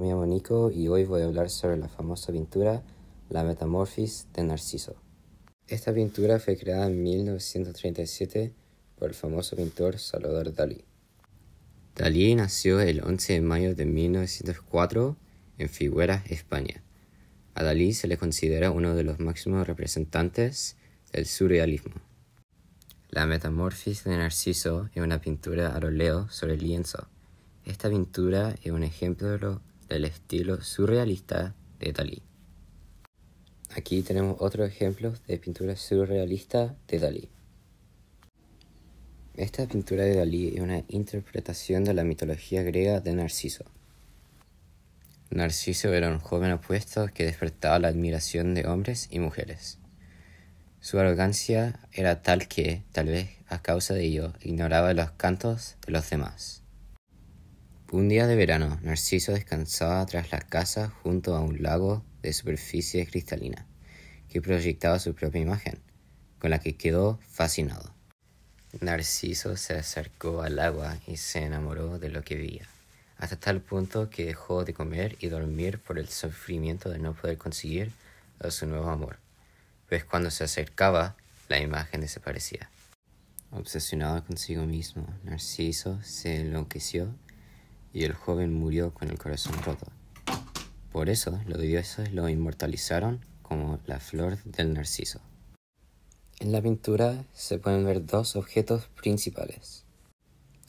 nombre es Nico y hoy voy a hablar sobre la famosa pintura La Metamorfosis de Narciso. Esta pintura fue creada en 1937 por el famoso pintor Salvador Dalí. Dalí nació el 11 de mayo de 1904 en Figueras, España. A Dalí se le considera uno de los máximos representantes del surrealismo. La Metamorfosis de Narciso es una pintura a óleo sobre lienzo. Esta pintura es un ejemplo de el estilo surrealista de Dalí. Aquí tenemos otro ejemplo de pintura surrealista de Dalí. Esta pintura de Dalí es una interpretación de la mitología griega de Narciso. Narciso era un joven opuesto que despertaba la admiración de hombres y mujeres. Su arrogancia era tal que, tal vez a causa de ello, ignoraba los cantos de los demás. Un día de verano, Narciso descansaba tras la casa junto a un lago de superficie cristalina, que proyectaba su propia imagen, con la que quedó fascinado. Narciso se acercó al agua y se enamoró de lo que veía, hasta tal punto que dejó de comer y dormir por el sufrimiento de no poder conseguir a su nuevo amor, pues cuando se acercaba, la imagen desaparecía. Obsesionado consigo mismo, Narciso se enloqueció y el joven murió con el corazón roto. Por eso los dioses lo inmortalizaron como la flor del narciso. En la pintura se pueden ver dos objetos principales.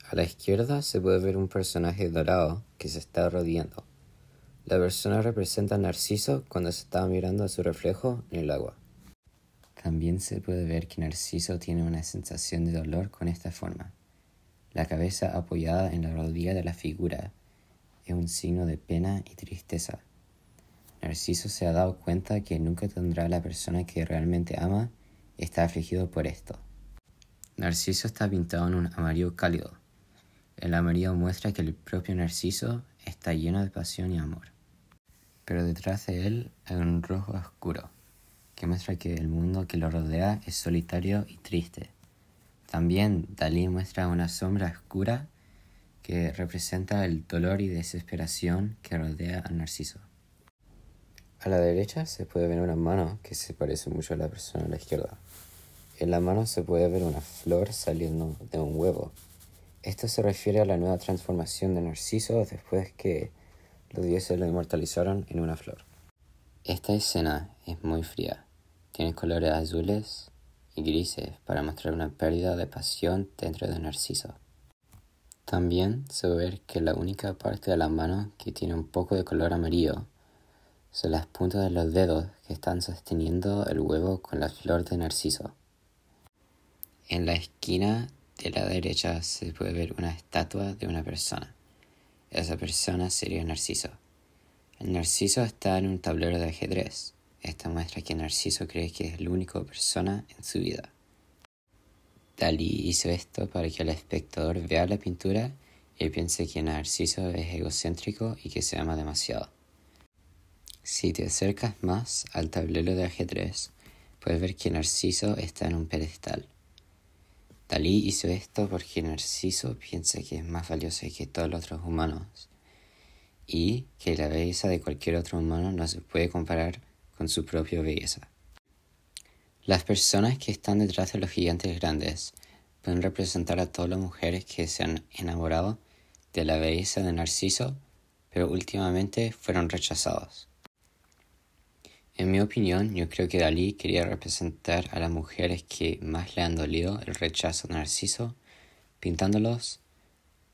A la izquierda se puede ver un personaje dorado que se está rodeando. La persona representa a Narciso cuando se estaba mirando a su reflejo en el agua. También se puede ver que Narciso tiene una sensación de dolor con esta forma. La cabeza apoyada en la rodilla de la figura es un signo de pena y tristeza. Narciso se ha dado cuenta que nunca tendrá la persona que realmente ama y está afligido por esto. Narciso está pintado en un amarillo cálido. El amarillo muestra que el propio Narciso está lleno de pasión y amor. Pero detrás de él hay un rojo oscuro, que muestra que el mundo que lo rodea es solitario y triste. También Dalí muestra una sombra oscura que representa el dolor y desesperación que rodea a Narciso. A la derecha se puede ver una mano que se parece mucho a la persona a la izquierda. En la mano se puede ver una flor saliendo de un huevo. Esto se refiere a la nueva transformación de Narciso después que los dioses lo inmortalizaron en una flor. Esta escena es muy fría. Tiene colores azules, y grises para mostrar una pérdida de pasión dentro de Narciso. También se ve ver que la única parte de la mano que tiene un poco de color amarillo son las puntas de los dedos que están sosteniendo el huevo con la flor de narciso. En la esquina de la derecha se puede ver una estatua de una persona. Esa persona sería Narciso. El narciso está en un tablero de ajedrez. Esta muestra que Narciso cree que es la única persona en su vida. Dalí hizo esto para que el espectador vea la pintura y piense que Narciso es egocéntrico y que se ama demasiado. Si te acercas más al tablero de ajedrez, puedes ver que Narciso está en un pedestal. Dalí hizo esto porque Narciso piensa que es más valioso que todos los otros humanos y que la belleza de cualquier otro humano no se puede comparar con su propia belleza. Las personas que están detrás de los gigantes grandes pueden representar a todas las mujeres que se han enamorado de la belleza de Narciso, pero últimamente fueron rechazados. En mi opinión, yo creo que Dalí quería representar a las mujeres que más le han dolido el rechazo de Narciso, pintándolos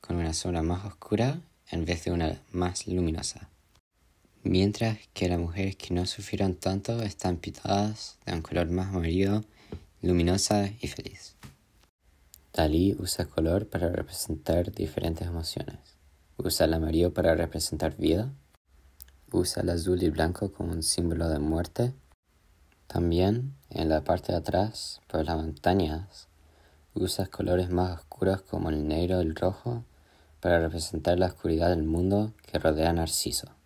con una sombra más oscura en vez de una más luminosa mientras que las mujeres que no sufrieron tanto están pintadas de un color más amarillo, luminosa y feliz. Dalí usa color para representar diferentes emociones. Usa el amarillo para representar vida. Usa el azul y blanco como un símbolo de muerte. También, en la parte de atrás, por las montañas, usa colores más oscuros como el negro y el rojo para representar la oscuridad del mundo que rodea a Narciso.